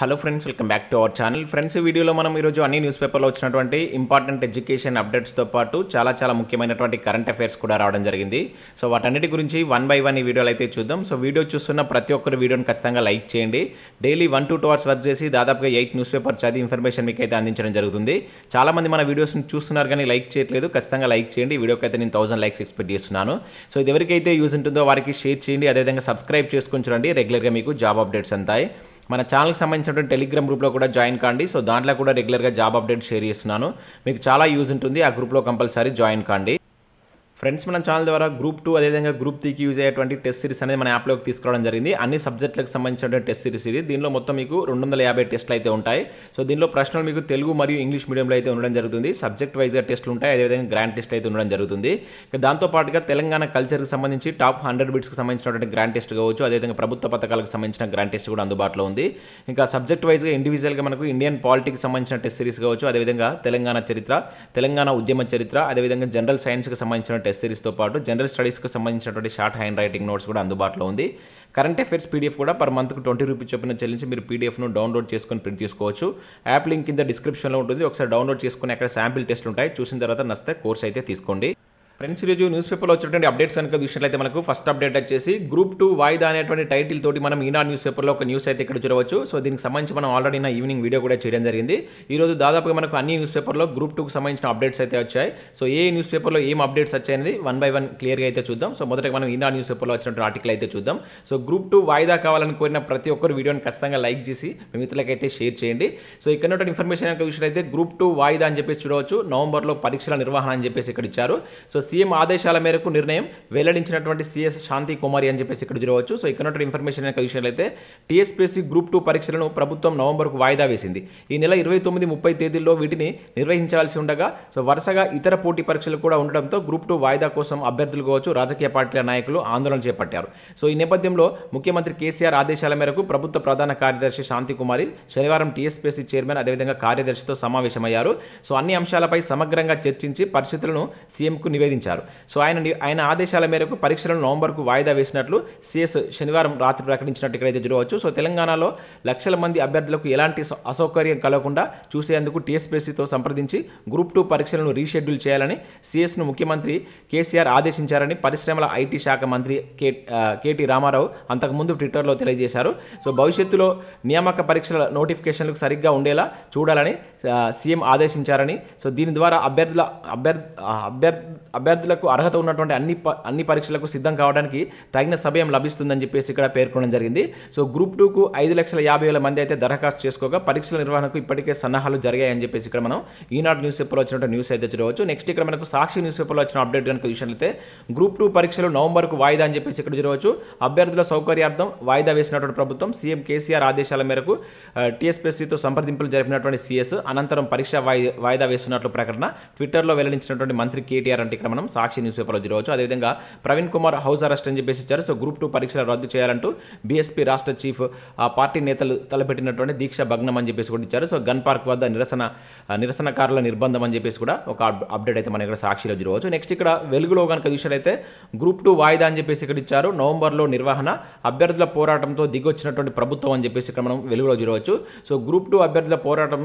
hello friends welcome back to our channel friends ఈ వీడియోలో మనం ఈరోజు అన్ని న్యూస్ పేపర్లో వచ్చినటువంటి ఇంపార్టెంట్ ఎడ్యుకేషన్ అప్డేట్స్తో పాటు చాలా చాలా ముఖ్యమైనటువంటి కరెంట్ అఫైర్స్ కూడా రావడం జరిగింది సో వాటన్నిటి గురించి వన్ బై వన్ ఈ వీడియోలు అయితే చూద్దాం సో వీడియో చూస్తున్న ప్రతి ఒక్కరు వీడియోని ఖచ్చితంగా లైక్ చేయండి daily one two two hours work చేసి దాదాపుగా ఎయిట్ న్యూస్ పేపర్ చదివి ఇన్ఫర్మేషన్ మీకు అయితే అందించడం జరుగుతుంది చాలామంది మన వీడియోస్ని చూస్తున్నారు కానీ లైక్ చేయట్లేదు ఖచ్చితంగా లైక్ చేయండి ఈ వీడియోకి అయితే నేను థౌసండ్ లైక్స్ ఎక్స్పెక్ట్ చేస్తున్నాను సో ఇది ఎవరికైతే యూజ్ ఉంటుందో వారికి షేర్ చేయండి అదేవిధంగా సబ్స్క్రైబ్ చేసుకుని చూడండి రెగ్యులర్గా మీకు జాబ్ అప్డేట్స్ అంతాయి మన ఛానల్కి సంబంధించినటువంటి టెలిగ్రామ్ గ్రూప్లో కూడా జాయిన్ కాండి సో దాంట్లో కూడా రెగ్యులర్గా జాబ్ అప్డేట్ షేర్ చేస్తున్నాను మీకు చాలా యూజ్ ఉంటుంది ఆ గ్రూప్లో కంపల్సరీ జాయిన్ కాండి ఫ్రెండ్స్ మన ఛానల్ ద్వారా గ్రూప్ టూ అదేవిధంగా గ్రూప్ త్రీకి యూజ్ అయ్యేటువంటి టెస్ట్ సిరీస్ అనేది మన యాప్లోకి తీసుకోవడం జరిగింది అన్ని సబ్జెక్టులకు సంబంధించిన టెస్ట్ సిరీస్ ఇది దీనిలో మొత్తం మీకు రెండు వందల యాభై టెస్ట్లు అయితే ఉంటాయి సో దీనిలో ప్రశ్నలు మీకు తెలుగు మరియు ఇంగ్లీష్ మీడియంలో అయితే ఉండడం జరుగుతుంది సబ్జెక్ట్ వైజ్గా టెస్టులు ఉంటాయి అదేవిధంగా గ్రాండ్ టెస్ట్ అయితే ఉండడం జరుగుతుంది దాంతోపాటుగా తెలంగాణ కల్చర్కి సంబంధించి టాప్ హండ్రెడ్ బిట్స్కి సంబంధించినటువంటి గ్రాండ్ టెస్ట్ కావచ్చు అదేవిధంగా ప్రభుత్వ పథకాలకు సంబంధించిన గ్రాండ్ టెస్ట్ కూడా అందుబాటులో ఉంది ఇంకా సబ్జెక్ట్ వైజ్గా ఇండివిజువల్గా మనకు ఇండియన్ పాలిటిక్స్ సంబంధించిన టెస్ట్ సిరీస్ కావచ్చు అదేవిధంగా తెలంగాణ చరిత్ర తెలంగాణ ఉద్యమ చరిత్ర అదేవిధంగా జనరల్ సైన్స్కి సంబంధించిన టెస్ట్ సిరీస్తో పాటు జనరల్ స్టడీస్కి సంబంధించినటువంటి షార్ట్ హ్యాండ్ రైటింగ్ నోట్స్ కూడా అందుబాటులో ఉంది కరెంట్ అఫేర్స్ పీడిఎఫ్ కూడా పర్ మంత్కు ట్వంటీ రూపీస్ చొప్పున చెల్లించి మీరు పీడిఎఫ్ను డౌన్లోడ్ చేసుకొని ప్రింట్ తీసుకోవచ్చు యాప్ లింక్ కింద డిస్క్రిప్షన్లో ఉంటుంది ఒకసారి డౌన్లోడ్ చేసుకుని అక్కడ శాంపిల్ టెస్ట్ ఉంటాయి చూసిన తర్వాత నస్తే కోర్స్ అయితే తీసుకోండి ఫ్రెండ్స్ ఈరోజు న్యూస్ పేపర్లో వచ్చినటువంటి అప్డేట్స్ కనుక చూసినట్లయితే మనకు ఫస్ట్ అప్డేట్ వచ్చేసి గ్రూప్ టూ వాయిదా అనేటువంటి టైటిల్ తోటి మనం ఈనాడు న్యూస్ పేపర్లో ఒక న్యూస్ అయితే ఇక్కడ చూడవచ్చు సో దీనికి సంబంధించి మనం ఆల్రెడీ నా ఈవినింగ్ వీడియో కూడా చేయడం జరిగింది ఈరోజు దాదాపుగా మనకు అన్ని న్యూస్ పేపర్లో గ్రూప్ టూకి సంబంధించిన అప్డేట్స్ అయితే వచ్చాయి సో ఏ న్యూస్ పేపర్లో ఏం అప్డేట్స్ వచ్చాయనేది వన్ బై వన్ క్లియర్గా అయితే చూద్దాం సో మొదటగా మనం ఈనాడు న్యూస్ పేపర్లో వచ్చినటువంటి ఆర్టికల్ అయితే చూద్దాం సో గ్రూప్ టూ వాయిదా కావాలని కోరిన ప్రతి ఒక్కరు వీడియోని ఖచ్చితంగా లైక్ చేసి మీ మిత్రులకైతే షేర్ చేయండి సో ఇక్కడ ఇన్ఫర్మేషన్ కనుక చూసినట్లయితే గ్రూప్ టూ వాయిదా అని చెప్పేసి చూడవచ్చు నవంబర్లో పరీక్షల నిర్వహణ అని చెప్పేసి ఇక్కడ ఇచ్చారు సో సీఎం ఆదేశాల మేరకు నిర్ణయం వెల్లడించినటువంటి సీఎస్ శాంతి కుమారి అని చెప్పేసి ఇక్కడ చూడవచ్చు సో ఇక్కడ ఇన్ఫర్మేషన్ యొక్క విషయంలో అయితే టీఎస్పీఎస్సీ గ్రూప్ టూ పరీక్షలను ప్రభుత్వం నవంబర్కు వాయిదా వేసింది ఈ నెల ఇరవై తొమ్మిది ముప్పై తేదీల్లో వీటిని నిర్వహించాల్సి ఉండగా సో వరుసగా ఇతర పోటీ పరీక్షలు కూడా ఉండడంతో గ్రూప్ టూ వాయిదా కోసం అభ్యర్థులు కావచ్చు రాజకీయ పార్టీల నాయకులు ఆందోళన చేపట్టారు సో ఈ నేపథ్యంలో ముఖ్యమంత్రి కేసీఆర్ ఆదేశాల మేరకు ప్రభుత్వ ప్రధాన కార్యదర్శి శాంతి కుమారి శనివారం టీఎస్పీఎస్సీ చైర్మన్ అదేవిధంగా కార్యదర్శితో సమావేశమయ్యారు సో అన్ని అంశాలపై సమగ్రంగా చర్చించి పరిస్థితులను సీఎంకు నివేదించారు నివేదించారు సో ఆయన ఆయన ఆదేశాల మేరకు పరీక్షలను నవంబర్కు వాయిదా వేసినట్లు సిఎస్ శనివారం రాత్రి ప్రకటించినట్టు ఇక్కడైతే చూడవచ్చు సో తెలంగాణలో లక్షల మంది అభ్యర్థులకు ఎలాంటి అసౌకర్యం కలగకుండా చూసేందుకు టీఎస్పీసీతో సంప్రదించి గ్రూప్ టూ పరీక్షలను రీషెడ్యూల్ చేయాలని సిఎస్ను ముఖ్యమంత్రి కేసీఆర్ ఆదేశించారని పరిశ్రమల ఐటీ శాఖ మంత్రి కే కేటీ రామారావు అంతకుముందు ట్విట్టర్లో తెలియజేశారు సో భవిష్యత్తులో నియామక పరీక్షల నోటిఫికేషన్లకు సరిగ్గా ఉండేలా చూడాలని సీఎం ఆదేశించారని సో దీని ద్వారా అభ్యర్థుల అభ్యర్థ అభ్యర్థ అభ్యర్థులకు అర్హత ఉన్నటువంటి అన్ని అన్ని పరీక్షలకు సిద్ధం కావడానికి తగిన సమయం లభిస్తుందని చెప్పేసి ఇక్కడ పేర్కొనడం జరిగింది సో గ్రూప్ టూకు ఐదు లక్షల యాభై వేల మంది అయితే దరఖాస్తు చేసుకోగా పరీక్షల నిర్వహణకు ఇప్పటికే సన్నాహాలు జరిగాయని చెప్పేసి ఇక్కడ మనం ఈనాడు న్యూస్ పేపర్లో వచ్చినటువంటి న్యూస్ అయితే చూడవచ్చు నెక్స్ట్ ఇక్కడ మనకు సాక్షి న్యూస్ పేపర్లో వచ్చిన అప్డేట్ కనుక చూసినట్లయితే గ్రూప్ టూ పరీక్షలు నవంబర్కు వాయిదా అని చెప్పేసి ఇక్కడ చూడవచ్చు అభ్యర్థుల సౌకర్యార్థం వాయిదా వేసినటువంటి ప్రభుత్వం సీఎం కేసీఆర్ ఆదేశాల మేరకు టీఎస్పీఎస్సీతో సంప్రదింపులు జరిపినటువంటి సీఎస్ అనంతరం పరీక్ష వాయిదా వేస్తున్నట్లు ప్రకటన ట్విట్టర్లో వెల్లడించినటువంటి మంత్రి కేటీఆర్ అంటే ఇక్కడ మనం సాక్షి న్యూస్ పేపర్లో చూడవచ్చు అదేవిధంగా ప్రవీణ్ కుమార్ హౌస్ అరెస్ట్ అని చెప్పేసి ఇచ్చారు సో గ్రూప్ టూ పరీక్షలు రద్దు చేయాలంటూ బీఎస్పీ రాష్ట్ర చీఫ్ ఆ పార్టీ నేతలు తలపెట్టినటువంటి దీక్ష భగ్నం అని చెప్పేసి కూడా ఇచ్చారు సో గన్ పార్క్ వద్ద నిరసన నిరసనకారుల నిర్బంధం అని చెప్పేసి కూడా ఒక అప్డేట్ అయితే మనం ఇక్కడ సాక్షిలో జరగవచ్చు నెక్స్ట్ ఇక్కడ వెలుగులో కనుక చూసినట్లయితే గ్రూప్ టూ వాయిదా అని చెప్పేసి ఇక్కడ ఇచ్చారు నవంబర్లో నిర్వహణ అభ్యర్థుల పోరాటంతో దిగొచ్చినటువంటి ప్రభుత్వం అని చెప్పేసి ఇక్కడ మనం వెలుగులో చూడవచ్చు సో గ్రూప్ టూ అభ్యర్థుల పోరాటం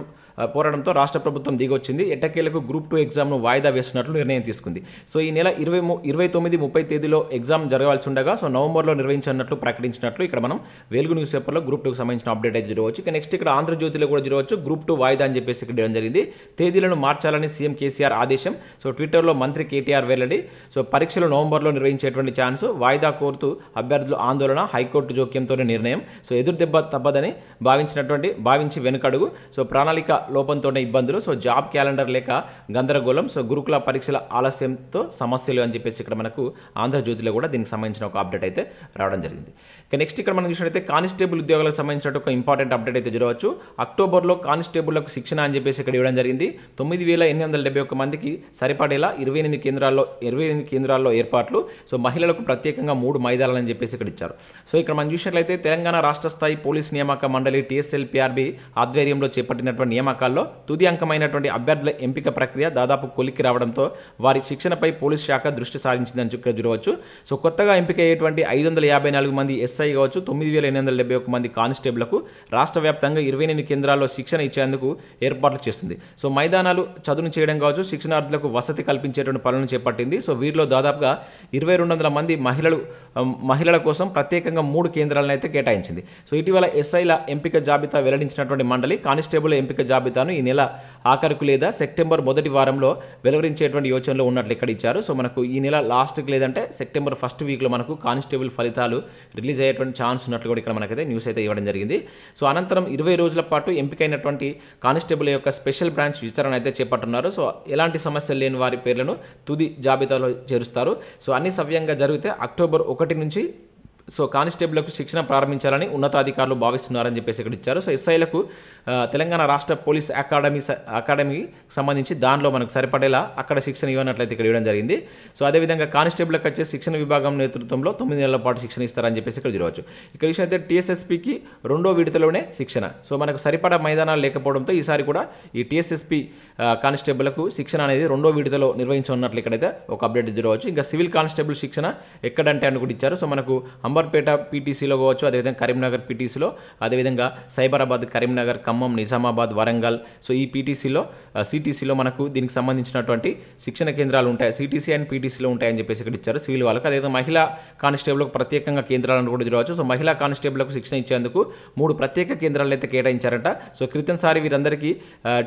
పోరాటంతో రాష్ట్ర ప్రభుత్వం దిగొచ్చింది ఎట్టకేలకు గ్రూప్ టూ ఎగ్జామ్ను వాయిదా వేస్తున్నట్లు నిర్ణయం తీసుకుంది సో ఈ నెల ఇరవై ఇరవై తొమ్మిది ముప్పై తేదీలో ఎగ్జామ్ జరగాల్సి ఉండగా సో నవంబర్లో నిర్వహించినట్లు ప్రకటించినట్లు ఇక్కడ మనం వెలుగు న్యూస్ పేపర్లో గ్రూప్ టూకి సంబంధించిన అప్డేట్ అయితే జరగవచ్చు ఇక నెక్స్ట్ ఇక్కడ ఆంధ్రజ్యోతిలో కూడా జరగవచ్చు గ్రూప్ టూ వాయిదా అని చెప్పేసి ఇక్కడ జరిగింది తేదీలను మార్చాలని సీఎం కేసీఆర్ ఆదేశం సో ట్విట్టర్లో మంత్రి కేటీఆర్ వెల్లడి సో పరీక్షలు నవంబర్లో నిర్వహించేటువంటి ఛాన్స్ వాయిదా కోరుతూ అభ్యర్థులు ఆందోళన హైకోర్టు జోక్యంతోనే నిర్ణయం సో ఎదురు దెబ్బ తప్పదని భావించినటువంటి భావించి వెనుకడుగు సో ప్రణాళిక లోపంతోనే ఇబ్బందులు సో జాబ్ క్యాలెండర్ లేక గందరగోళం సో గురుకుల పరీక్షల ఆలస్యం పరిస్థితితో సమస్యలు అని చెప్పేసి ఇక్కడ మనకు ఆంధ్రజ్యోతిలో కూడా దీనికి సంబంధించిన ఒక అప్డేట్ అయితే రావడం జరిగింది ఇక నెక్స్ట్ ఇక్కడ మనం చూసినట్లయితే కానిస్టేబుల్ ఉద్యోగాలకు సంబంధించిన ఒక ఇంపార్టెంట్ అప్డేట్ అయితే చూడవచ్చు అక్టోబర్లో కానిస్టేబుల్లకు శిక్షణ అని చెప్పేసి ఇక్కడ ఇవ్వడం జరిగింది తొమ్మిది వేల ఎనిమిది వందల డెబ్బై ఒక మందికి సరిపడేలా ఇరవై ఎనిమిది కేంద్రాల్లో ఇరవై ఎనిమిది కేంద్రాల్లో ఏర్పాట్లు సో మహిళలకు ప్రత్యేకంగా మూడు మైదానాలని చెప్పేసి ఇక్కడ ఇచ్చారు సో ఇక్కడ మనం చూసినట్లయితే తెలంగాణ రాష్ట్ర స్థాయి పోలీస్ నియామక మండలి టీఎస్ఎల్పిఆర్బి ఆధ్వర్యంలో చేపట్టినటువంటి నియామకాల్లో తుది అంకమైనటువంటి అభ్యర్థుల ఎంపిక ప్రక్రియ దాదాపు కొలిక్కి రావడంతో వారి శిక్షణ శిక్షణపై పోలీస్ శాఖ దృష్టి సారించిందని ఇక్కడ చూడవచ్చు సో కొత్తగా ఎంపిక అయ్యేటువంటి ఐదు వందల యాభై నాలుగు మంది ఎస్ఐ కావచ్చు తొమ్మిది వేల ఎనిమిది వందల డెబ్బై ఒక మంది కానిస్టేబుల్కు రాష్ట్ర వ్యాప్తంగా ఇరవై కేంద్రాల్లో శిక్షణ ఇచ్చేందుకు ఏర్పాట్లు చేస్తుంది సో మైదానాలు చదువును చేయడం కావచ్చు శిక్షణార్థులకు వసతి కల్పించేటువంటి పనులను చేపట్టింది సో వీరిలో దాదాపుగా ఇరవై రెండు వందల మంది మహిళలు మహిళల కోసం ప్రత్యేకంగా మూడు కేంద్రాలను అయితే కేటాయించింది సో ఇటీవల ఎస్ఐల ఎంపిక జాబితా వెల్లడించినటువంటి మండలి కానిస్టేబుల్ ఎంపిక జాబితాను ఈ నెల ఆఖరుకు లేదా సెప్టెంబర్ మొదటి వారంలో వెలువరించేటువంటి యోచనలో ఉన్నట్లు ఇక్కడ ఎక్కడ ఇచ్చారు సో మనకు ఈ నెల లాస్ట్కి లేదంటే సెప్టెంబర్ ఫస్ట్ వీక్లో మనకు కానిస్టేబుల్ ఫలితాలు రిలీజ్ అయ్యేటువంటి ఛాన్స్ ఉన్నట్లు కూడా ఇక్కడ మనకైతే న్యూస్ అయితే ఇవ్వడం జరిగింది సో అనంతరం ఇరవై రోజుల పాటు ఎంపికైనటువంటి కానిస్టేబుల్ యొక్క స్పెషల్ బ్రాంచ్ విచారణ అయితే చేపట్టున్నారు సో ఎలాంటి సమస్యలు లేని వారి పేర్లను తుది జాబితాలో చేరుస్తారు సో అన్ని సవ్యంగా జరిగితే అక్టోబర్ ఒకటి నుంచి సో కానిస్టేబుల్కు శిక్షణ ప్రారంభించాలని ఉన్నతాధికారులు భావిస్తున్నారని చెప్పేసి ఇక్కడ ఇచ్చారు సో ఎస్ఐలకు తెలంగాణ రాష్ట్ర పోలీస్ అకాడమీ అకాడమీకి సంబంధించి దానిలో మనకు సరిపడేలా అక్కడ శిక్షణ ఇవ్వనట్లయితే ఇక్కడ ఇవ్వడం జరిగింది సో అదేవిధంగా కానిస్టేబుల్కి వచ్చే శిక్షణ విభాగం నేతృత్వంలో తొమ్మిది నెలల పాటు శిక్షణ ఇస్తారని చెప్పేసి ఇక్కడ చూడవచ్చు ఇక్కడ విషయం అయితే టీఎస్ఎస్పీకి రెండో విడతలోనే శిక్షణ సో మనకు సరిపడా మైదానాలు లేకపోవడంతో ఈసారి కూడా ఈ టీఎస్ఎస్పీ కానిస్టేబుల్కు శిక్షణ అనేది రెండో విడతలో నిర్వహించనున్నట్లు ఇక్కడైతే ఒక అప్డేట్ చూడవచ్చు ఇంకా సివిల్ కానిస్టేబుల్ శిక్షణ ఎక్కడంటే అని కూడా ఇచ్చారు సో మనకు అంబర్పేట పీటీసీలో కావచ్చు అదేవిధంగా కరీంనగర్ పీటీసీలో అదేవిధంగా సైబరాబాద్ కరీంనగర్ ఖమ్మం నిజామాబాద్ వరంగల్ సో ఈ పీటీసీలో సిటీసీలో మనకు దీనికి సంబంధించినటువంటి శిక్షణ కేంద్రాలు ఉంటాయి సిటీసీ అండ్ పీటీసీలో ఉంటాయని చెప్పేసి ఇక్కడ ఇచ్చారు సివిల్ వాళ్ళకి అదేవిధంగా మహిళా కానిస్టేబుల్కు ప్రత్యేకంగా కేంద్రాలను కూడా చూడవచ్చు సో మహిళా కానిస్టేబుల్కు శిక్షణ ఇచ్చేందుకు మూడు ప్రత్యేక కేంద్రాలను అయితే కేటాయించారంట సో క్రితంసారి వీరందరికీ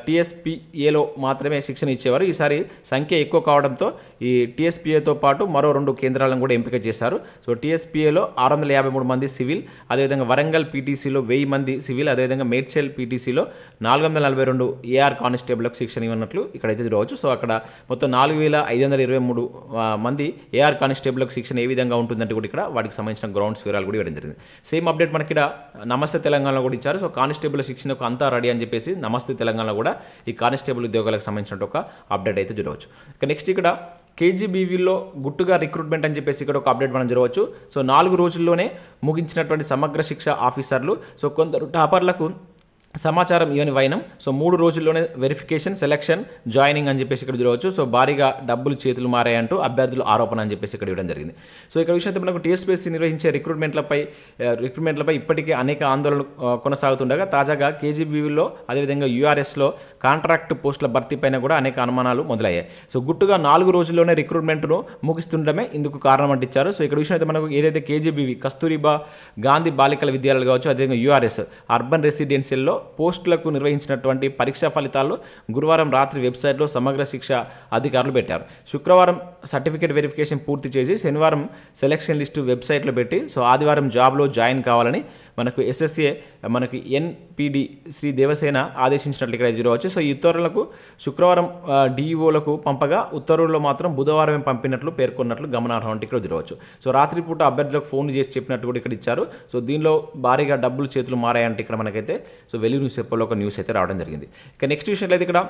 టీఎస్పీఏలో మాత్రమే శిక్షణ ఇచ్చేవారు ఈసారి సంఖ్య ఎక్కువ కావడంతో ఈ టీఎస్పీఏతో పాటు మరో రెండు కేంద్రాలను కూడా ఎంపిక చేశారు సో టీఎస్పీఏలో ఆరు వందల యాభై మూడు మంది సివిల్ అదేవిధంగా వరంగల్ పీటీసీలో వెయ్యి మంది సివిల్ అదేవిధంగా మేడ్చల్ పీటీసీలో నాలుగు వందల నలభై రెండు ఏఆర్ కానిస్టేబుల్కు శిక్షణ ఇవ్వనట్లు ఇక్కడైతే చూడవచ్చు సో అక్కడ మొత్తం నాలుగు వేల ఐదు వందల ఇరవై మూడు మంది ఏఆర్ కానిస్టేబుల్కు శిక్షణ ఏ విధంగా ఉంటుందంటే కూడా ఇక్కడ వాటికి సంబంధించిన గ్రౌండ్స్ వివరాలు కూడా ఇవ్వడం జరిగింది సేమ్ అప్డేట్ మనకి ఇక్కడ నమస్తే తెలంగాణలో కూడా ఇచ్చారు సో కానిస్టేబుల్ శిక్షణకు అంతా రెడీ అని చెప్పేసి నమస్తే తెలంగాణలో కూడా ఈ కానిస్టేబుల్ ఉద్యోగాలకు సంబంధించిన ఒక అప్డేట్ అయితే చూడవచ్చు ఇక నెక్స్ట్ ఇక్కడ కేజీబీవీలో గుట్టుగా రిక్రూట్మెంట్ అని చెప్పేసి ఇక్కడ ఒక అప్డేట్ మనం చూడవచ్చు సో నాలుగు రోజులు రోజుల్లోనే ముగించినటువంటి సమగ్ర శిక్ష ఆఫీసర్లు సో కొందరు టాపర్లకు సమాచారం ఇవని వైనం సో మూడు రోజుల్లోనే వెరిఫికేషన్ సెలక్షన్ జాయినింగ్ అని చెప్పేసి ఇక్కడ చూడవచ్చు సో భారీగా డబ్బులు చేతులు మారాయంటూ అభ్యర్థులు ఆరోపణ అని చెప్పేసి ఇక్కడ ఇవ్వడం జరిగింది సో ఇక్కడ విషయంలో మనకు టీఎస్పీఎస్సీ నిర్వహించే రిక్రూట్మెంట్లపై రిక్రూట్మెంట్లపై eh, ఇప్పటికే అనేక ఆందోళనలు eh, కొనసాగుతుండగా తాజాగా కేజీబీవీలో అదేవిధంగా యూఆర్ఎస్లో కాంట్రాక్ట్ పోస్టుల పైన కూడా అనేక అనుమానాలు మొదలయ్యాయి సో గుట్టుగా నాలుగు రోజుల్లోనే రిక్రూట్మెంట్ను ముగిస్తుండమే ఇందుకు కారణం అంటించారు సో ఇక్కడ విషయం మనకు ఏదైతే కేజీబీవీ కస్తూరిబా గాంధీ బాలికల విద్యాలయాలు కావచ్చు అదేవిధంగా యూఆర్ఎస్ అర్బన్ రెసిడెన్షియల్లో పోస్టులకు నిర్వహించినటువంటి పరీక్షా ఫలితాలు గురువారం రాత్రి వెబ్సైట్లో సమగ్ర శిక్ష అధికారులు పెట్టారు శుక్రవారం సర్టిఫికేట్ వెరిఫికేషన్ పూర్తి చేసి శనివారం సెలక్షన్ లిస్టు వెబ్సైట్లో పెట్టి సో ఆదివారం జాబ్లో జాయిన్ కావాలని మనకు ఎస్ఎస్ఏ మనకు ఎన్పిడి శ్రీ దేవసేన ఆదేశించినట్లు ఇక్కడ చూడవచ్చు సో ఈ ఉత్తర్వులకు శుక్రవారం డిఈఓలకు పంపగా ఉత్తర్వుల్లో మాత్రం బుధవారం పంపినట్లు పేర్కొన్నట్లు గమనార్హం అంటే ఇక్కడ చూడవచ్చు సో రాత్రిపూట అభ్యర్థులకు ఫోన్ చేసి చెప్పినట్టు కూడా ఇక్కడ ఇచ్చారు సో దీనిలో భారీగా డబ్బులు చేతులు మారాయంటే ఇక్కడ మనకైతే సో వెలుగు న్యూస్ పేపర్లో ఒక న్యూస్ అయితే రావడం జరిగింది ఇక నెక్స్ట్ విషయంలో అయితే ఇక్కడ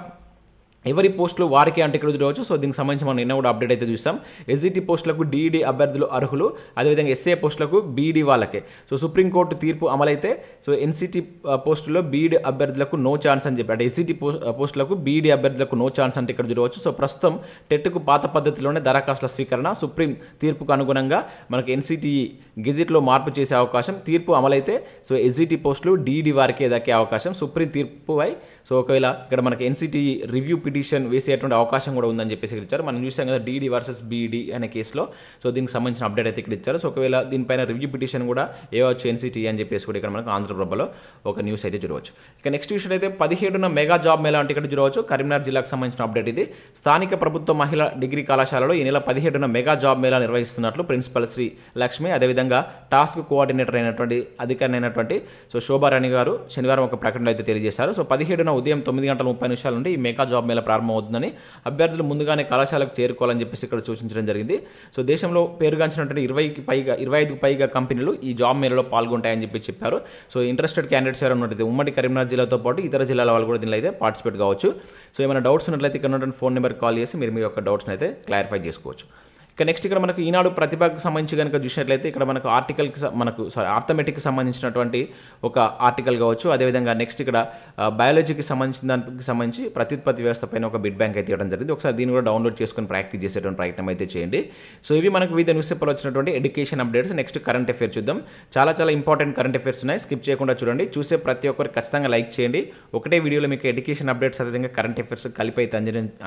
ఎవరి పోస్టులు వారికి అంటే ఇక్కడ చూడవచ్చు సో దీనికి సంబంధించి మనం నిన్న కూడా అప్డేట్ అయితే చూస్తాం ఎస్జిటి e పోస్టులకు డీఈడి e అభ్యర్థులు అర్హులు అదేవిధంగా ఎస్ఏ పోస్టులకు బీఈడి e వాళ్ళకే సో సుప్రీంకోర్టు తీర్పు అమలైతే సో ఎన్సిటి పోస్టులో బీఈడి అభ్యర్థులకు నో ఛాన్స్ అని చెప్పి అంటే ఎస్జిటి పోస్టులకు బీఈడి అభ్యర్థులకు నో ఛాన్స్ అంటే ఇక్కడ చూడవచ్చు సో ప్రస్తుతం టెట్కు పాత పద్ధతిలోనే దరఖాస్తుల స్వీకరణ సుప్రీం తీర్పుకు అనుగుణంగా మనకు ఎన్సిటి గెజిట్లో మార్పు చేసే అవకాశం తీర్పు అమలైతే సో ఎస్జిటి పోస్టులు డీఈడి వారికే దక్కే అవకాశం సుప్రీం తీర్పు అయి సో ఒకవేళ ఇక్కడ మనకి ఎన్సిటి రివ్యూ పిటిషన్ వేసేటువంటి అవకాశం కూడా ఉందని చెప్పేసి ఇచ్చారు మనం చూసాం కదా డీడీ వర్సెస్ బీడీ అనే కేసులో సో దీనికి సంబంధించిన అప్డేట్ అయితే ఇక్కడ ఇచ్చారు సో ఒకవేళ దీనిపైన రివ్యూ పిటిషన్ కూడా ఏవచ్చు ఎన్సీటీ అని చెప్పేసి కూడా ఇక్కడ మనకు ఆంధ్రప్రభలో ఒక న్యూస్ అయితే చూడవచ్చు ఇక నెక్స్ట్ విషయం అయితే పదిహేడున మెగా జాబ్ మేళా అంటే ఇక్కడ చూడవచ్చు కరీంనగర్ జిల్లాకు సంబంధించిన అప్డేట్ ఇది స్థానిక ప్రభుత్వ మహిళా డిగ్రీ కళాశాలలో ఈ నెల పదిహేడున మెగా జాబ్ మేళా నిర్వహిస్తున్నట్లు ప్రిన్సిపల్ శ్రీ లక్ష్మి అదేవిధంగా టాస్క్ కోఆర్డినేటర్ అయినటువంటి అధికారి అయినటువంటి సో శోభారాణి గారు శనివారం ఒక ప్రకటన అయితే తెలియజేశారు సో పదిహేడున ఉదయం తొమ్మిది గంటల ముప్పై నిమిషాల నుండి ఈ మెగా జాబ్ మేళా నెల ప్రారంభమవుతుందని అభ్యర్థులు ముందుగానే కళాశాలకు చేరుకోవాలని చెప్పేసి ఇక్కడ సూచించడం జరిగింది సో దేశంలో పేరుగాంచినటువంటి ఇరవైకి పైగా ఇరవై ఐదుకు పైగా కంపెనీలు ఈ జాబ్ మేళలో పాల్గొంటాయని చెప్పి చెప్పారు సో ఇంట్రెస్టెడ్ క్యాండిడేట్స్ ఎవరు ఉన్నట్లయితే ఉమ్మడి కరీంనగర్ జిల్లాతో పాటు ఇతర జిల్లాల వాళ్ళు కూడా దీనిలో అయితే పార్టిసిపేట్ కావచ్చు సో ఏమైనా డౌట్స్ ఉన్నట్లయితే ఇక్కడ ఉన్నటువంటి ఫోన్ నెంబర్ కాల్ చేసి మీరు మీ యొక్క డౌట్స్ని అయితే క్లారిఫై చేసుకోవచ్చు ఇక నెక్స్ట్ ఇక్కడ మనకు ఈనాడు ప్రతిభకు సంబంధించి కనుక చూసినట్లయితే ఇక్కడ మనకు ఆర్టికల్కి మనకు సారీ ఆర్థమెటిక్కి సంబంధించినటువంటి ఒక ఆర్టికల్ కావచ్చు అదేవిధంగా నెక్స్ట్ ఇక్కడ బయాలజీకి సంబంధించిన దానికి సంబంధించి ప్రత్యుత్పత్తి వ్యవస్థ పైన ఒక బిడ్ బ్యాంక్ అయితే ఇవ్వడం జరిగింది ఒకసారి దీన్ని కూడా డౌన్లోడ్ చేసుకొని ప్రాక్టీస్ చేసేటువంటి ప్రయత్నం అయితే చేయండి సో ఇవి మనకు వివిధ న్యూస్ పేపర్ వచ్చినటువంటి education updates next current affair చూద్దాం చాలా చాలా ఇంపార్టెంట్ కరెంట్ అఫేర్స్ ఉన్నాయి స్కిప్ చేయకుండా చూడండి చూసే ప్రతి ఒక్కరు ఖచ్చితంగా లైక్ చేయండి ఒకటే వీడియోలో మీకు ఎడ్యుకేషన్ అప్డేట్స్ అదేవిధంగా కరెంట్ అఫేర్స్ కలిపి అయితే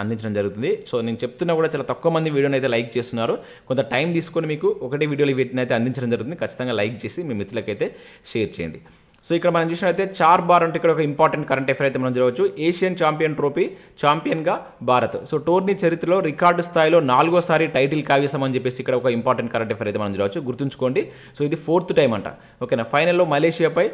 అందించడం జరుగుతుంది సో నేను చెప్తున్నా కూడా చాలా తక్కువ మంది వీడియోని అయితే లైక్ చేస్తున్నారు చేస్తున్నారు కొంత టైం తీసుకొని మీకు ఒకటే వీడియోలో వీటిని అయితే అందించడం జరుగుతుంది ఖచ్చితంగా లైక్ చేసి మీ మిత్రులకైతే షేర్ చేయండి సో ఇక్కడ మనం చూసినట్లయితే చార్ బార్ అంటే ఇక్కడ ఒక ఇంపార్టెంట్ కరెంట్ ఎఫర్ అయితే మనం చూడవచ్చు ఏషియన్ ఛాంపియన్ ట్రోఫీ ఛాంపియన్గా భారత్ సో టోర్నీ చరిత్రలో రికార్డు స్థాయిలో నాలుగోసారి టైటిల్ కావ్యసమని చెప్పేసి ఇక్కడ ఒక ఇంపార్టెంట్ కరెంట్ ఎఫర్ అయితే మనం చూడవచ్చు గుర్తుంచుకోండి సో ఇది ఫోర్త్ టైం అంట ఓకేనా ఫైనల్లో మలేషియాపై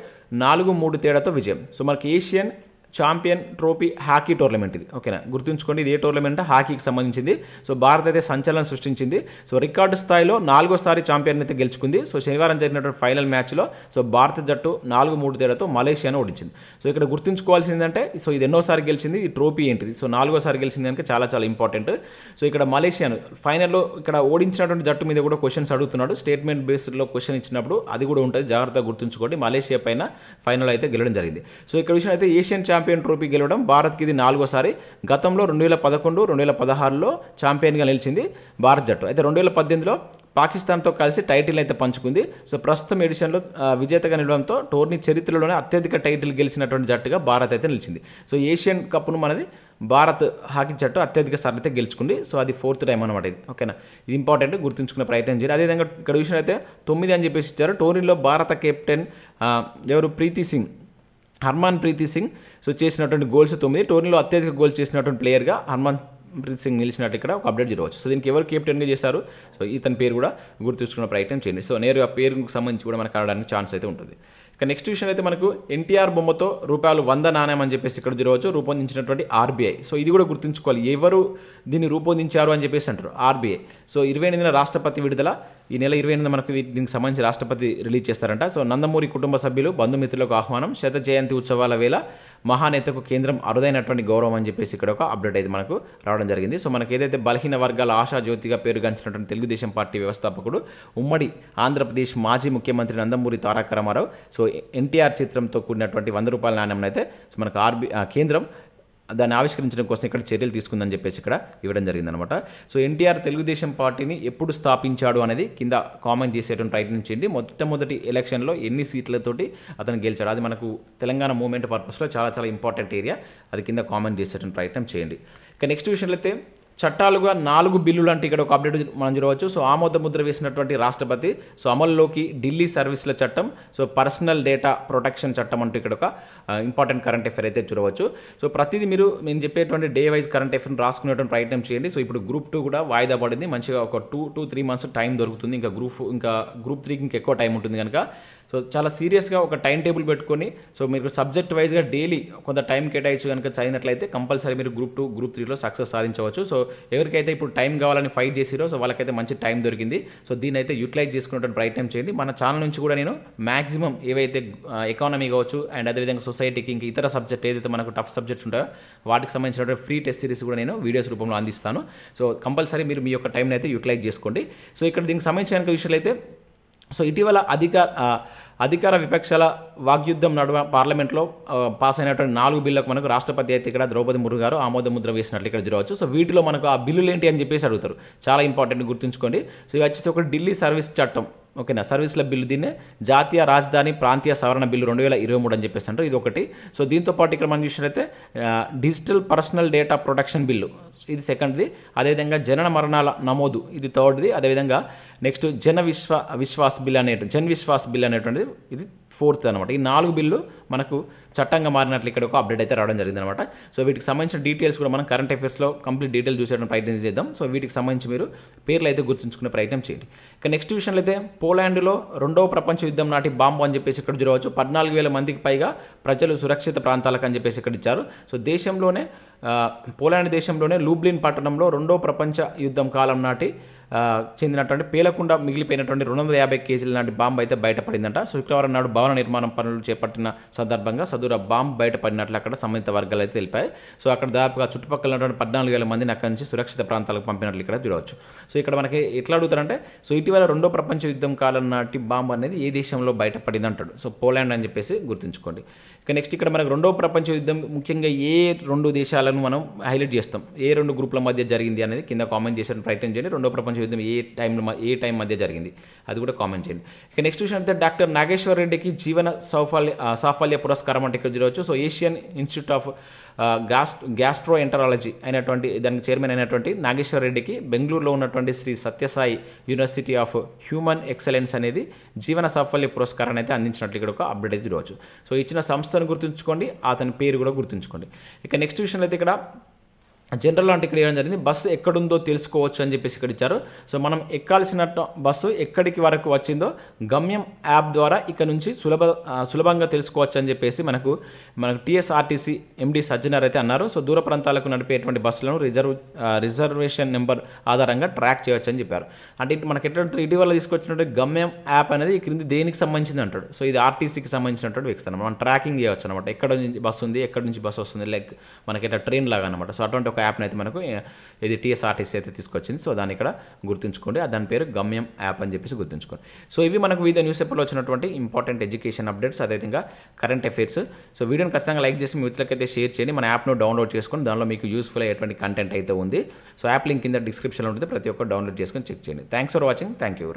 నాలుగు మూడు తేడాతో విజయం సో మనకి Asian champion trophy hockey tournament ఇది ఓకేనా గుర్తుంచుకోండి ఇది ఏ టోర్నమెంట్ హాకీకి సంబంధించింది సో భారత్ అయితే సంచలనం సృష్టించింది సో రికార్డు స్థాయిలో నాలుగోసారి ఛాంపియన్ అయితే గెలుచుకుంది సో శనివారం జరిగినటువంటి ఫైనల్ మ్యాచ్లో సో భారత జట్టు నాలుగు మూడు తేడాతో మలేషియాను ఓడించింది సో ఇక్కడ గుర్తుంచుకోవాల్సింది ఏంటంటే సో ఇది ఎన్నోసారి గెలిచింది ఈ ట్రోఫీ ఏంటిది సో నాలుగోసారి గెలిచింది కనుక చాలా చాలా ఇంపార్టెంట్ సో ఇక్కడ మలేషియాను ఫైనల్లో ఇక్కడ ఓడించినటువంటి జట్టు మీద కూడా క్వశ్చన్స్ అడుగుతున్నాడు స్టేట్మెంట్ బేస్డ్లో క్వశ్చన్ ఇచ్చినప్పుడు అది కూడా ఉంటుంది జాగ్రత్తగా గుర్తుంచుకోండి మలేషియా పైన ఫైనల్ అయితే గెలడం జరిగింది సో ఇక్కడ విషయం అయితే ఏషియన్ ఛాంపియన్ ట్రోఫీ గెలవడం భారత్కి ఇది నాలుగోసారి గతంలో రెండు వేల పదకొండు రెండు వేల పదహారులో ఛాంపియన్గా నిలిచింది భారత జట్టు అయితే రెండు వేల పద్దెనిమిదిలో పాకిస్తాన్తో కలిసి టైటిల్ అయితే పంచుకుంది సో ప్రస్తుతం ఎడిషన్లో విజేతగా నిలవడంతో టోర్నీ చరిత్రలోనే అత్యధిక టైటిల్ గెలిచినటువంటి జట్టుగా భారత్ అయితే నిలిచింది సో ఏషియన్ కప్ను మనది భారత్ హాకీ జట్టు అత్యధిక సార్లు అయితే గెలుచుకుంది సో అది ఫోర్త్ టైం అనమాట ఇది ఓకేనా ఇది ఇంపార్టెంట్ గుర్తుంచుకునే ప్రయత్నం చేయాలి అదేవిధంగా ఇక్కడ విషయంలో అయితే తొమ్మిది అని చెప్పేసి ఇచ్చారు టోర్నీలో భారత కెప్టెన్ ఎవరు ప్రీతి సింగ్ హర్మాన్ ప్రీతి సింగ్ సో చేసినటువంటి గోల్స్ తొమ్మిది టోర్నీలో అత్యధిక గోల్స్ చేసినటువంటి ప్లేయర్గా హర్మాన్ ప్రీత్ సింగ్ నిలిచినట్టు ఇక్కడ ఒక అప్డేట్ జరగవచ్చు సో దీనికి ఎవరు కెప్టెన్గా చేశారు సో ఇతని పేరు కూడా గుర్తుంచుకున్న ప్రయత్నం చేయండి సో నేరుగా పేరుకు సంబంధించి కూడా మనకు ఆడడానికి ఛాన్స్ అయితే ఉంటుంది ఇక నెక్స్ట్ విషయం అయితే మనకు ఎన్టీఆర్ బొమ్మతో రూపాయలు వంద నాణ్యం అని చెప్పేసి ఇక్కడ చూడవచ్చు రూపొందించినటువంటి ఆర్బీఐ సో ఇది కూడా గుర్తుంచుకోవాలి ఎవరు దీన్ని రూపొందించారు అని చెప్పేసి అంటారు ఆర్బీఐ సో ఇరవై ఎనిమిదిన రాష్ట్రపతి విడుదల ఈ నెల ఇరవై ఎనిమిది మనకు దీనికి సంబంధించి రాష్ట్రపతి రిలీజ్ చేస్తారంట సో నందమూరి కుటుంబ సభ్యులు బంధుమిత్రులకు ఆహ్వానం శత జయంతి ఉత్సవాల వేళ మహానేతకు కేంద్రం అరుదైనటువంటి గౌరవం అని చెప్పేసి ఇక్కడ ఒక అప్డేట్ అయితే మనకు రావడం జరిగింది సో మనకి ఏదైతే బలహీన వర్గాల ఆశా జ్యోతిగా పేరుగాంచినటువంటి తెలుగుదేశం పార్టీ వ్యవస్థాపకుడు ఉమ్మడి ఆంధ్రప్రదేశ్ మాజీ ముఖ్యమంత్రి నందమూరి తారక రామారావు సో ఎన్టీఆర్ చిత్రంతో కూడినటువంటి వంద రూపాయల నాణ్యం అయితే సో మనకు ఆర్బీ కేంద్రం దాన్ని ఆవిష్కరించడం కోసం ఇక్కడ చర్యలు తీసుకుందని చెప్పేసి ఇక్కడ ఇవ్వడం జరిగిందనమాట సో ఎన్టీఆర్ తెలుగుదేశం పార్టీని ఎప్పుడు స్థాపించాడు అనేది కింద కామెంట్ చేసేటువంటి ప్రయత్నం చేయండి మొట్టమొదటి ఎలక్షన్లో ఎన్ని సీట్లతోటి అతను గెలిచాడు అది మనకు తెలంగాణ మూవ్మెంట్ పర్పస్లో చాలా చాలా ఇంపార్టెంట్ ఏరియా అది కింద కామెంట్ చేసేటువంటి ప్రయత్నం చేయండి ఇక నెక్స్ట్ విషయంలో అయితే చట్టాలుగా నాలుగు బిల్లులు అంటే ఇక్కడ ఒక అప్డేట్ మనం చూడవచ్చు సో ఆమోద ముద్ర వేసినటువంటి రాష్ట్రపతి సో అమల్లోకి ఢిల్లీ సర్వీసుల చట్టం సో పర్సనల్ డేటా ప్రొటెక్షన్ చట్టం అంటూ ఇక్కడ ఒక ఇంపార్టెంట్ కరెంట్ అఫేర్ అయితే చూడవచ్చు సో ప్రతిదీ మీరు నేను చెప్పేటువంటి డే వైజ్ కరెంట్ అఫేర్ని రాసుకునేటువంటి ప్రయత్నం చేయండి సో ఇప్పుడు గ్రూప్ టూ కూడా వాయిదా పడింది మంచిగా ఒక two two three months time దొరుకుతుంది ఇంకా గ్రూప్ ఇంకా గ్రూప్ త్రీకి ఇంకా ఎక్కువ టైం ఉంటుంది కనుక సో చాలా సీరియస్గా ఒక టైం టేబుల్ పెట్టుకొని సో మీరు సబ్జెక్ట్ వైజ్గా డైలీ కొంత టైం కేటాయించు కనుక చదివినట్లయితే కంపల్సరీ మీరు గ్రూప్ టూ గ్రూప్ త్రీలో సక్సెస్ సాధించవచ్చు సో ఎవరికైతే ఇప్పుడు టైం కావాలని ఫైట్ చేసిరో సో వాళ్ళకైతే మంచి టైం దొరికింది సో దీని అయితే యూటిలైజ్ చేసుకునేటువంటి ప్రయత్నం చేయండి మన ఛానల్ నుంచి కూడా నేను మాక్సిమం ఏవైతే ఎకానమీ కావచ్చు అండ్ అదేవిధంగా సొసైటీకి ఇంక ఇతర సబ్జెక్ట్ ఏదైతే మనకు టఫ్ సబ్జెక్ట్స్ ఉంటాయో వాటికి సంబంధించినటువంటి ఫ్రీ టెస్ట్ సిరీస్ కూడా నేను వీడియోస్ రూపంలో అందిస్తాను సో కంపల్సరీ మీరు మీ యొక్క టైంని అయితే యూటిలైజ్ చేసుకోండి సో ఇక్కడ దీనికి సంబంధించిన విషయాలు అయితే సో ఇటీవల అధికార అధికార విపక్షాల వాగ్యుద్ధం నడువ పార్లమెంట్లో పాస్ అయినటువంటి నాలుగు బిల్లకు మనకు రాష్ట్రపతి అయితే ఇక్కడ ద్రౌపది ముర్ము గారు ఆమోద ముద్ర వేసినట్లు ఇక్కడ జరగవచ్చు సో వీటిలో మనకు ఆ బిల్లులు ఏంటి అని చెప్పేసి అడుగుతారు చాలా ఇంపార్టెంట్ గుర్తుంచుకోండి సో ఇవి వచ్చేసి ఒక ఢిల్లీ సర్వీస్ చట్టం ఓకేనా సర్వీసుల బిల్లు దీన్నే జాతీయ రాజధాని ప్రాంతీయ సవరణ బిల్లు రెండు వేల ఇరవై మూడు అని చెప్పేసి అంటారు ఇది ఒకటి సో దీంతోపాటు ఇక్కడ మనం చూసినట్లయితే digital personal data protection bill ఇది సెకండ్ది అదేవిధంగా జనన మరణాల నమోదు ఇది థర్డ్ది అదేవిధంగా నెక్స్ట్ జన విశ్వ విశ్వాస్ బిల్ అనేటు జన్ విశ్వాస్ బిల్ అనేటువంటిది ఇది ఫోర్త్ అనమాట ఈ నాలుగు బిల్లు మనకు చట్టంగా మారినట్లు ఇక్కడ ఒక అప్డేట్ అయితే రావడం జరిగింది అనమాట సో వీటికి సంబంధించిన డీటెయిల్స్ కూడా మనం కరెంట్ అఫేర్స్లో కంప్లీట్ డీటెయిల్ చూసేయడం ప్రయత్నం చేద్దాం సో వీటికి సంబంధించి మీరు పేర్లు అయితే గుర్తుంచుకునే ప్రయత్నం చేయండి ఇక నెక్స్ట్ విషయంలో అయితే పోలాండ్లో రెండవ ప్రపంచ యుద్ధం నాటి బాంబు అని చెప్పేసి ఇక్కడ చూడవచ్చు పద్నాలుగు వేల మందికి పైగా ప్రజలు సురక్షిత ప్రాంతాలకు అని చెప్పేసి ఇక్కడ ఇచ్చారు సో దేశంలోనే పోలాండ్ దేశంలోనే లూబ్లిన్ పట్టణంలో రెండో ప్రపంచ యుద్ధం కాలం నాటి చెందినటువంటి పేలకుండా మిగిలిపోయినటువంటి రెండు వందల యాభై కేజీల నాటి బాంబు అయితే బయటపడిందంట శుక్రవారం నాడు భవన నిర్మాణం పనులు చేపట్టిన సందర్భంగా సదూర బాంబు బయటపడినట్లు అక్కడ సంబంధిత వర్గాలు అయితే తెలిపాయి సో అక్కడ దాదాపుగా చుట్టుపక్కల ఉన్నటువంటి పద్నాలుగు వేల మందిని అక్కడి నుంచి సురక్షిత ప్రాంతాలకు పంపినట్లు ఇక్కడ చూడవచ్చు సో ఇక్కడ మనకి ఎట్లా అడుగుతారంటే సో ఇటీవల రెండో ప్రపంచ యుద్ధం కాలం నాటి బాంబు అనేది ఏ దేశంలో బయటపడింది అంటాడు సో పోలాండ్ అని చెప్పేసి గుర్తుంచుకోండి ఇక నెక్స్ట్ ఇక్కడ మనకు రెండో ప్రపంచ యుద్ధం ముఖ్యంగా ఏ రెండు దేశాలను మనం హైలైట్ చేస్తాం ఏ రెండు గ్రూపుల మధ్య జరిగింది అనేది కింద కామెంట్ చేసిన ప్రయత్నం చేయండి రెండో ప్రపంచ మంచి యుద్ధం ఏ టైంలో ఏ టైం మధ్య జరిగింది అది కూడా కామెంట్ చేయండి ఇక నెక్స్ట్ అయితే డాక్టర్ నాగేశ్వర రెడ్డికి జీవన సౌఫల్య సాఫల్య పురస్కారం అంటే ఇక్కడ చూడవచ్చు so Asian institute of gast gastroenterology అయినటువంటి దానికి చైర్మన్ అయినటువంటి నాగేశ్వర రెడ్డికి బెంగళూరులో ఉన్నటువంటి Shri Sathya Sai university of human excellence అనేది జీవన సాఫల్య పురస్కారాన్ని అయితే అందించినట్లు ఇక్కడ ఒక అప్డేట్ అయితే చూడవచ్చు సో ఇచ్చిన సంస్థను గుర్తుంచుకోండి అతని పేరు కూడా గుర్తుంచుకోండి ఇక నెక్స్ట్ విషయంలో అయితే ఇక్కడ జనరల్ అంటే ఇక్కడ ఇవ్వడం జరిగింది బస్సు ఎక్కడుందో తెలుసుకోవచ్చు అని చెప్పేసి ఇక్కడ ఇచ్చారు సో మనం ఎక్కాల్సిన బస్సు ఎక్కడికి వరకు వచ్చిందో గమ్యం యాప్ ద్వారా ఇక్కడ నుంచి సులభ సులభంగా తెలుసుకోవచ్చు అని చెప్పేసి మనకు మనకు టీఎస్ఆర్టీసీ ఎండి సజ్జనర్ అయితే అన్నారు సో దూర ప్రాంతాలకు నడిపేటువంటి బస్సులను రిజర్వ్ రిజర్వేషన్ నెంబర్ ఆధారంగా ట్రాక్ చేయవచ్చు అని చెప్పారు అంటే ఇటు మనకి ఎటువంటి ఇటీవల తీసుకొచ్చినటువంటి గమ్యం యాప్ అనేది క్రింది దేనికి సంబంధించింది అంటాడు సో ఇది ఆర్టీసీకి సంబంధించినటువంటి వ్యక్తి అనమాట మనం ట్రాకింగ్ చేయవచ్చు అనమాట ఎక్కడ నుంచి బస్సు ఉంది ఎక్కడ నుంచి బస్సు వస్తుంది లైక్ మనకి ట్రైన్ లాగా అనమాట సో అటువంటి ఒక యాప్ని అయితే మనకు ఇది టీఎస్ఆర్టీసీ అయితే తీసుకొచ్చింది సో దాన్ని ఇక్కడ గుర్తుంచుకోండి దాని పేరు గమ్యం యాప్ అని చెప్పేసి గుర్తుంచుకోండి సో ఇవి మనకు వివిధ న్యూస్ పేపర్లో వచ్చినటువంటి ఇంపార్టెంట్ ఎడ్యుకేషన్ అప్డేట్స్ అదేవిధంగా కరెంట్ అఫేర్స్ సో వీడియోని ఖచ్చితంగా లైక్ చేసి మీ మిత్రులకైతే షేర్ చేయండి మన యాప్ను డౌన్లోడ్ చేసుకొని దానిలో మీకు యూస్ఫుల్ అయ్యేటువంటి కంటెంట్ అయితే ఉంది సో యాప్ లింక్ కింద డిస్క్రిప్షన్లో ఉంటుంది ప్రతి ఒక్కరు డౌన్లోడ్ చేసుకొని చెక్ చేయండి thanks for watching thank you